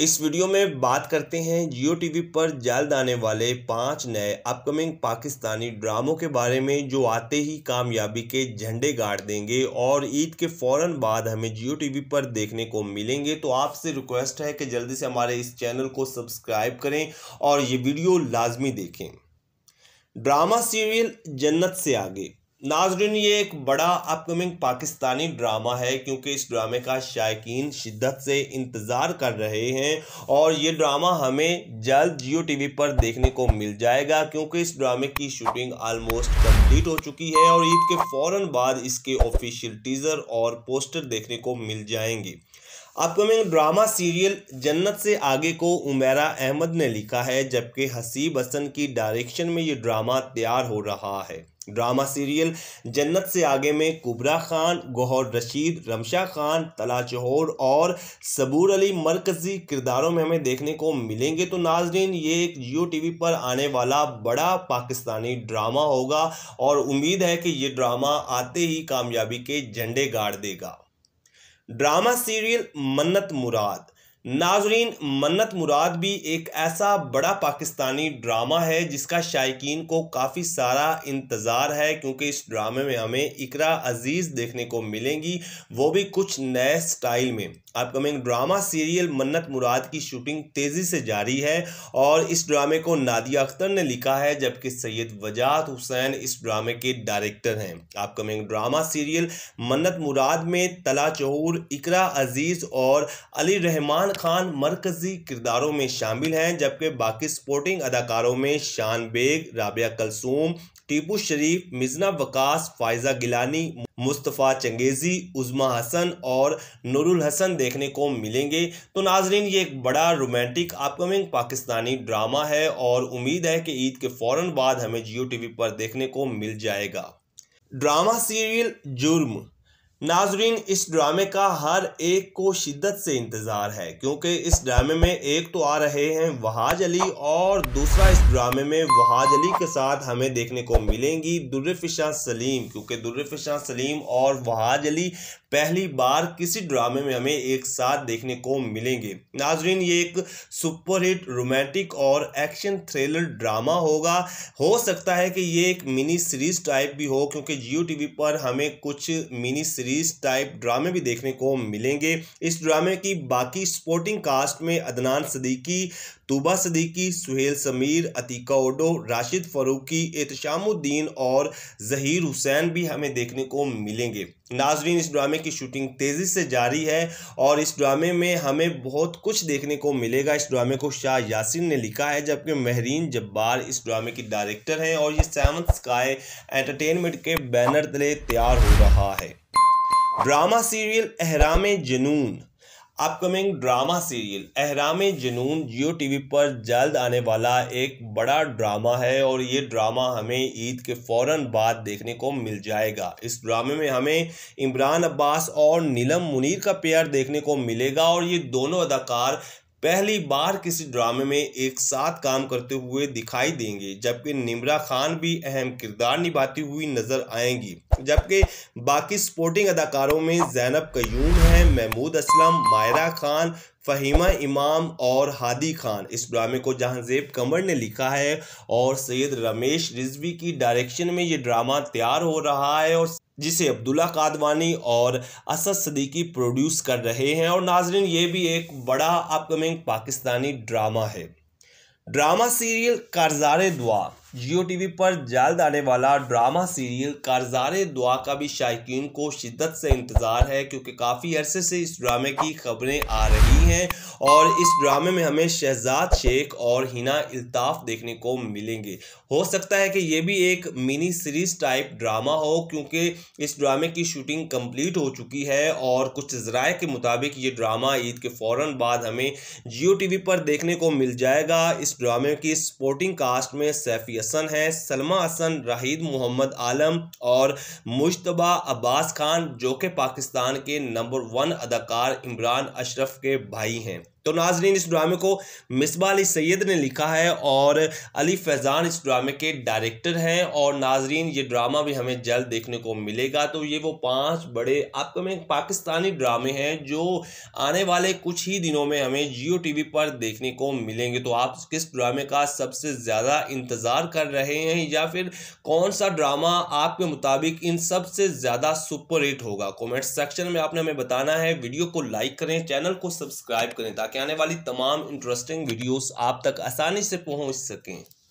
इस वीडियो में बात करते हैं जियो टीवी पर जल्द आने वाले पांच नए अपकमिंग पाकिस्तानी ड्रामों के बारे में जो आते ही कामयाबी के झंडे गाड़ देंगे और ईद के फौरन बाद हमें जियो टीवी पर देखने को मिलेंगे तो आपसे रिक्वेस्ट है कि जल्दी से हमारे इस चैनल को सब्सक्राइब करें और ये वीडियो लाजमी देखें ड्रामा सीरियल जन्नत से आगे नाजरीन ये एक बड़ा अपकमिंग पाकिस्तानी ड्रामा है क्योंकि इस ड्रामे का शायकीन शिद्दत से इंतज़ार कर रहे हैं और ये ड्रामा हमें जल्द जियो टी पर देखने को मिल जाएगा क्योंकि इस ड्रामे की शूटिंग आलमोस्ट कंप्लीट हो चुकी है और ईद के फ़ौर बाद इसके ऑफिशियल टीज़र और पोस्टर देखने को मिल जाएंगे अपकमिंग ड्रामा सीरियल जन्नत से आगे को उमेरा अहमद ने लिखा है जबकि हसीब हसन की डायरेक्शन में ये ड्रामा तैयार हो रहा है ड्रामा सीरियल जन्नत से आगे में कुबरा खान गौहर रशीद रमशा खान तला चहोर और सबूर अली मरकजी किरदारों में हमें देखने को मिलेंगे तो नाजरीन ये एक जियो टी वी पर आने वाला बड़ा पाकिस्तानी ड्रामा होगा और उम्मीद है कि ये ड्रामा आते ही कामयाबी के झंडे गाड़ देगा ड्रामा सीरियल मन्नत मुराद नाजरीन मन्नत मुराद भी एक ऐसा बड़ा पाकिस्तानी ड्रामा है जिसका शायकीन को काफ़ी सारा इंतज़ार है क्योंकि इस ड्रामे में हमें इकरा अज़ीज़ देखने को मिलेंगी वो भी कुछ नए स्टाइल में अपकमिंग ड्रामा सीरियल मन्नत मुराद की शूटिंग तेज़ी से जारी है और इस ड्रामे को नादिया अख्तर ने लिखा है जबकि सैयद वजात हुसैन इस ड्रामे के डायरेक्टर हैं अपकमिंग ड्रामा सीरियल मन्नत मुराद में तला चहूर इकरा अजीज़ और अली रहमान खान मरकज़ी किरदारों में शामिल हैं जबकि बाकी स्पोर्टिंग अदाकारों में शान बेग राबिया कलसूम टीपू शरीफ मिजना वकास फायजा गिलानी मुस्तफ़ा चंगेज़ी उज़मा हसन और नूरुल हसन देखने को मिलेंगे तो नाजरीन ये एक बड़ा रोमांटिक अपकमिंग पाकिस्तानी ड्रामा है और उम्मीद है कि ईद के फ़ौर बाद हमें जियो टीवी पर देखने को मिल जाएगा ड्रामा सीरियल जुर्म नाजरीन इस ड्रामे का हर एक को शिद्दत से इंतज़ार है क्योंकि इस ड्रामे में एक तो आ रहे हैं वहाज अली और दूसरा इस ड्रामे में वहाज अली के साथ हमें देखने को मिलेंगी दुर्रफिशा सलीम क्योंकि दुर्रफिशा सलीम और वहाज अली पहली बार किसी ड्रामे में हमें एक साथ देखने को मिलेंगे नाजरीन ये एक सुपरहिट रोमांटिक और एक्शन थ्रिलर ड्रामा होगा हो सकता है कि ये एक मिनी सीरीज टाइप भी हो क्योंकि जियो टी पर हमें कुछ मिनी सीरीज सीरीज टाइप ड्रामे भी देखने को मिलेंगे इस ड्रामे की बाकी स्पोर्टिंग कास्ट में अदनान सदीकी तूबा सदीकी सुहेल समीर अतीका ओडो राशिद फरूकी एहतशामुद्दीन और जहीर हुसैन भी हमें देखने को मिलेंगे नाजरीन इस ड्रामे की शूटिंग तेज़ी से जारी है और इस ड्रामे में हमें बहुत कुछ देखने को मिलेगा इस ड्रामे को शाह यासिन ने लिखा है जबकि महरीन जब्बार इस ड्रामे की डायरेक्टर हैं और ये सेवन स्काई एंटरटेनमेंट के बैनर तले तैयार हो रहा है drama serial Ehraam Junoon upcoming drama serial Ehraam Junoon Geo TV पर जल्द आने वाला एक बड़ा ड्रामा है और ये ड्रामा हमें ईद के फ़ौर बाद देखने को मिल जाएगा इस ड्रामे में हमें इमरान अब्बास और नीलम मुनीर का पेयर देखने को मिलेगा और ये दोनों अदाकार पहली बार किसी ड्रामे में एक साथ काम करते हुए दिखाई देंगे जबकि निमरा खान भी अहम किरदार निभाती हुई नजर आएंगी जबकि बाकी स्पोर्टिंग अदाकारों में जैनब कयूम है महमूद असलम मायरा खान फ़हीमा इमाम और हादी खान इस ड्रामे को जहांजेब कमर ने लिखा है और सैयद रमेश रिजवी की डायरेक्शन में ये ड्रामा तैयार हो रहा है और जिसे अब्दुल्ला कादवानी और असद सदीकी प्रोड्यूस कर रहे हैं और नाजरीन ये भी एक बड़ा अपकमिंग पाकिस्तानी ड्रामा है ड्रामा सीरियल कारजार दुआ जियो टीवी पर जल्द आने वाला ड्रामा सीरियल कारजारे दुआ का भी शायकीन को शिद्दत से इंतज़ार है क्योंकि काफ़ी अरसे से इस ड्रामे की खबरें आ रही हैं और इस ड्रामे में हमें शहजाद शेख और हिना अल्ताफ़ देखने को मिलेंगे हो सकता है कि ये भी एक मिनी सीरीज़ टाइप ड्रामा हो क्योंकि इस ड्रामे की शूटिंग कंप्लीट हो चुकी है और कुछ ज़राए के मुताबिक ये ड्रामा ईद के फ़ौर बाद हमें जियो टी पर देखने को मिल जाएगा इस ड्रामे की स्पोर्टिंग कास्ट में सैफिया यसन हैं सलमा हसन राहिद मोहम्मद आलम और मुशतबा अब्बास खान जो कि पाकिस्तान के नंबर वन अदाकार इमरान अशरफ के भाई हैं तो नाजरीन इस ड्रामे को मिसबा अली सैद ने लिखा है और अली फैज़ान इस ड्रामे के डायरेक्टर हैं और नाजरीन ये ड्रामा भी हमें जल्द देखने को मिलेगा तो ये वो पांच बड़े अपकमिंग पाकिस्तानी ड्रामे हैं जो आने वाले कुछ ही दिनों में हमें जियो टीवी पर देखने को मिलेंगे तो आप किस ड्रामे का सबसे ज़्यादा इंतज़ार कर रहे हैं या फिर कौन सा ड्रामा आपके मुताबिक इन सबसे ज़्यादा सुपर हिट होगा कॉमेंट सेक्शन में आपने हमें बताना है वीडियो को लाइक करें चैनल को सब्सक्राइब करें ताकि ताकि आने वाली तमाम इंटरेस्टिंग वीडियोस आप तक आसानी से पहुंच सकें